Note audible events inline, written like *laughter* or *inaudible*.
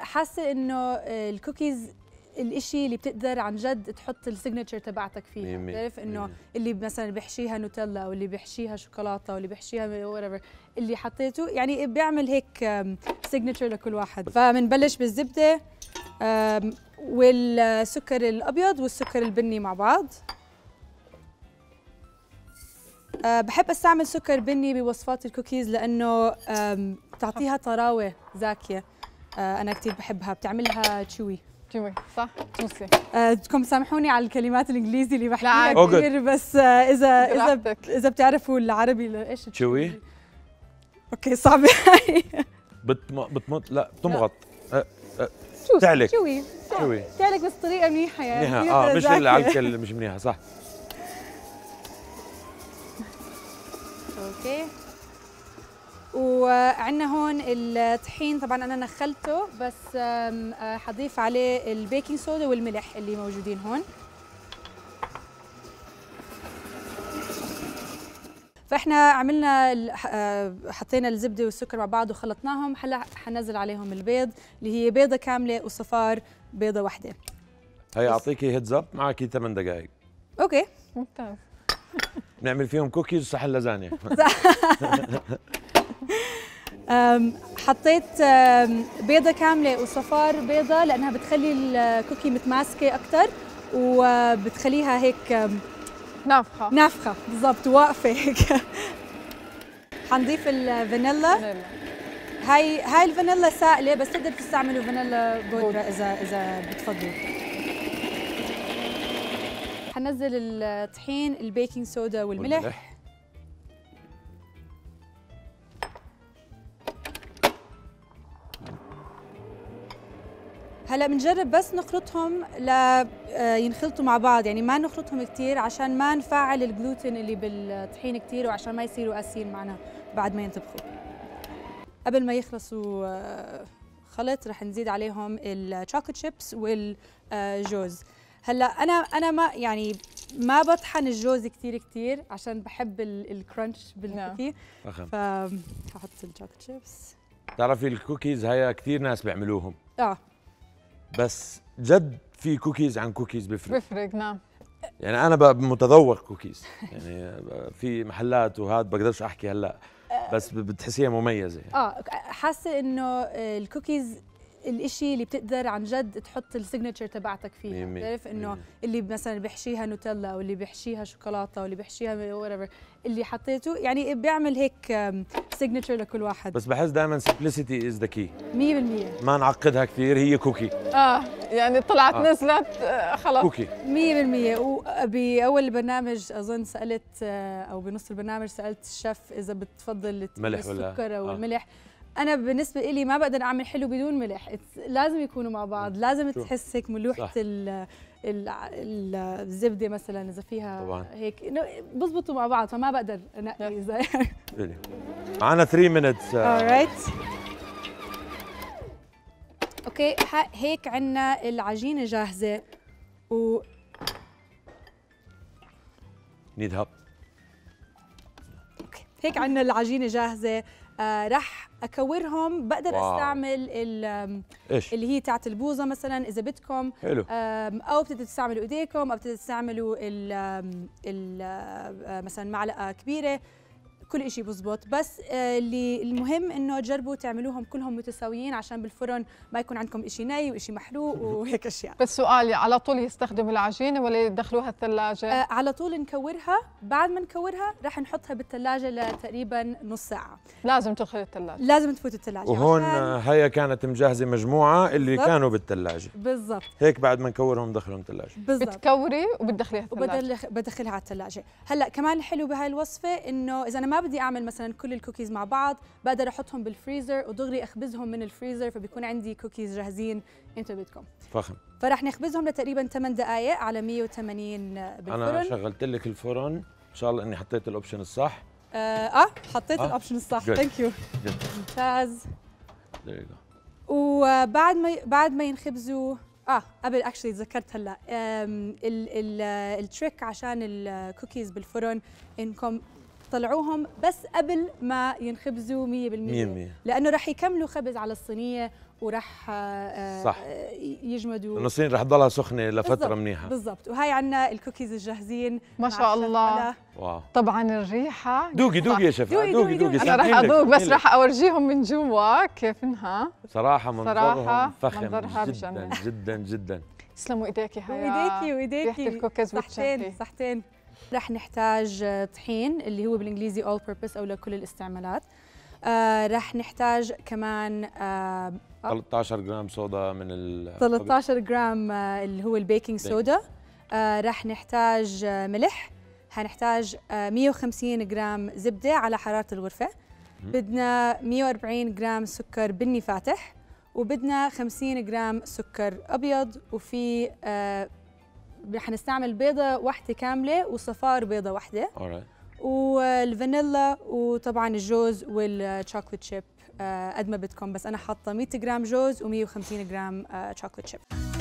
حاسه انه آه، الكوكيز الاشي اللي بتقدر عن جد تحط السيجنتشر تبعتك فيها بتعرف انه اللي مثلا بيحشيها نوتيلا او اللي بيحشيها شوكولاته او اللي بيحشيها وات اللي حطيته يعني بيعمل هيك سيجنتشر لكل واحد فبنبلش بالزبده والسكر الابيض والسكر البني مع بعض آه، بحب استعمل سكر بني بوصفات الكوكيز لانه تعطيها طراوه زاكيه آه، انا كثير بحبها بتعملها تشوي تشوي صح تشوي بدكم آه، تسامحوني على الكلمات الانجليزي اللي بحكيها كثير oh, بس آه، اذا اذا اذا بتعرفوا العربي ايش تشوي اوكي صعبه هاي *laughs* بتمط لا بتمغط تعلك شوي شوي تعلك بس طريقه منيحه يعني منيحه اه مش على الكل مش منيحه صح اوكي وعندنا هون الطحين طبعا انا نخلته بس آه، حضيف عليه البيكنج صودا والملح اللي موجودين هون فاحنا عملنا آه، حطينا الزبده والسكر مع بعض وخلطناهم هلا حنزل عليهم البيض اللي هي بيضه كامله وصفار بيضه واحده هي اعطيكي هيدز اب معك 8 دقائق اوكي ممتاز نعمل فيهم كوكيز وصحن لازانيا حطيت بيضه كامله وصفار بيضه لانها بتخلي الكوكي متماسكه اكثر وبتخليها هيك نافخه نافخه بالضبط واقفه هيك *laughs* حنضيف الفانيلا هاي هاي الفانيلا سائله بس تقدر تستعملوا فانيلا بودره اذا اذا بتفضلوا حنزل الطحين البيكنج سودا والملح, والملح. هلا بنجرب بس نخلطهم ل آه، ينخلطوا مع بعض يعني ما نخلطهم كثير عشان ما نفعل الجلوتين اللي بالطحين كثير وعشان ما يصيروا قاسيين معنا بعد ما ينطبخوا قبل ما يخلصوا آه، خلط رح نزيد عليهم التشوكليت شيبس والجوز هلا انا انا ما يعني ما بطحن الجوز كثير كثير عشان بحب الكرنش بالكوكي فحط التشوكليت شيبس بتعرفي الكوكيز هي كثير ناس بيعملوهم اه بس جد في كوكيز عن كوكيز بيفرق بيفرق نعم يعني انا متذوق كوكيز يعني في محلات وهذا بقدرش احكي هلا بس بتحسيها مميزه يعني. اه حاسه انه الكوكيز الإشي اللي بتقدر عن جد تحط السيجنتشر تبعتك فيه بتعرف انه اللي مثلا بحشيها نوتيلا او اللي بحشيها شوكولاته او اللي بحشيها whatever اللي حطيته يعني بيعمل هيك سيجنتشر لكل واحد بس بحس دائما سمبلسيتي از ذا كي 100% ما نعقدها كثير هي كوكي اه يعني طلعت آه. نزلت خلص كوكي 100% وباول برنامج اظن سالت آه، او بنص البرنامج سالت الشيف اذا بتفضل ملح السكر او آه. انا بالنسبه لي ما بقدر اعمل حلو بدون ملح لازم يكونوا مع بعض لازم شو. تحس هيك ملوحه ال الزبده مثلا اذا فيها طبعا. هيك بضبطوا مع بعض فما بقدر انقي اذا معنا 3 minutes *laughs* alright اوكي هيك عندنا العجينه جاهزه و نيد هاب اوكي هيك عندنا العجينه جاهزه آه رح اكورهم بقدر واو. استعمل إيش؟ اللي هي تاعت البوظه مثلا اذا بدكم حلو. او بتقدروا تستعملوا ايديكم او بتقدروا تستعملوا مثلا معلقه كبيره كل شيء بزبط بس آه، اللي المهم انه تجربوا تعملوهم كلهم متساويين عشان بالفرن ما يكون عندكم شيء ني وشيء محروق *laughs* وهيك اشياء بس سؤالي على طول يستخدموا العجينه ولا يدخلوها الثلاجه آه على طول نكورها بعد ما نكورها راح نحطها بالثلاجه لتقريبا نص ساعه لازم تدخل الثلاجه لازم تفوت الثلاجه وهون هي كانت مجهزه مجموعه اللي بالزبط. كانوا بالثلاجه بالضبط هيك بعد ما نكورهم ندخلهم الثلاجه بالضبط بتكوري وبتدخليها الثلاجه وبدخلها على الثلاجه هلا كمان الحلو بهاي الوصفه انه اذا انا ما بدي اعمل مثلا كل الكوكيز مع بعض بقدر احطهم بالفريزر ودغري اخبزهم من الفريزر فبيكون عندي كوكيز جاهزين انت بدكم فخم فرح نخبزهم لتقريبا 8 دقائق على 180 بالفرن انا شغلت لك الفرن ان شاء الله اني حطيت الاوبشن الصح اه, آه حطيت آه. الاوبشن الصح ثانك يو ممتاز وبعد ما بعد ما ينخبزوا اه قبل اكشلي تذكرت هلا التريك عشان الكوكيز بالفرن انكم طلعوهم بس قبل ما ينخبزوا 100% لانه راح يكملوا خبز على الصينيه وراح آه، آه، صح يجمدوا الصينيه الصين راح تضلها سخنه لفتره بالزبط. منيحه بالضبط وهي عندنا الكوكيز الجاهزين ما شاء الله واو. طبعا الريحه دوقي دوقي يا شفاء دوقي دوقي, دوقي, دوقي. انا راح ادوق بس راح اورجيهم من جوا كيف انها صراحه منظرها صراحة فخم منظرها جدا, جدا جدا جدا تسلموا ايديكي هيا وايديكي وايديكي الكوكيز صحتين صحتين رح نحتاج طحين اللي هو بالانجليزي all purpose او لكل الاستعمالات آه، رح نحتاج كمان 13 آه، جرام صودا من ال 13 جرام آه، اللي هو البيكنج سودا رح نحتاج ملح هنحتاج 150 جرام زبده على حراره الغرفه بدنا 140 جرام سكر بني فاتح وبدنا 50 جرام سكر ابيض وفي حنستعمل بيضه واحده كامله وصفار بيضه واحده والفانيلا وطبعا الجوز والشوكليت شيب آه، قد ما بدكم بس انا حاطه 100 جرام جوز و150 جرام شوكليت آه، شيب